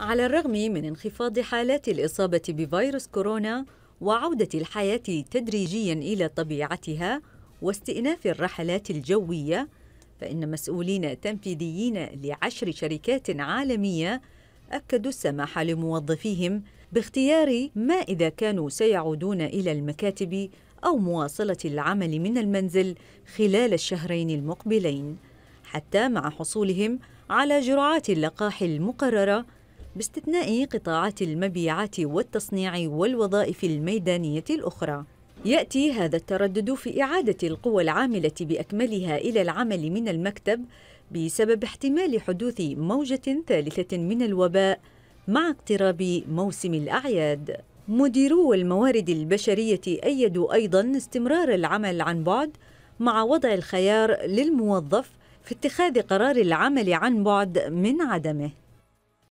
على الرغم من انخفاض حالات الإصابة بفيروس كورونا وعودة الحياة تدريجيا إلى طبيعتها واستئناف الرحلات الجوية فإن مسؤولين تنفيذيين لعشر شركات عالمية أكدوا السماح لموظفيهم باختيار ما إذا كانوا سيعودون إلى المكاتب أو مواصلة العمل من المنزل خلال الشهرين المقبلين حتى مع حصولهم على جرعات اللقاح المقررة باستثناء قطاعات المبيعات والتصنيع والوظائف الميدانية الأخرى. يأتي هذا التردد في إعادة القوى العاملة بأكملها إلى العمل من المكتب بسبب احتمال حدوث موجة ثالثة من الوباء مع اقتراب موسم الأعياد. مديرو الموارد البشرية أيدوا أيضاً استمرار العمل عن بعد مع وضع الخيار للموظف في اتخاذ قرار العمل عن بعد من عدمه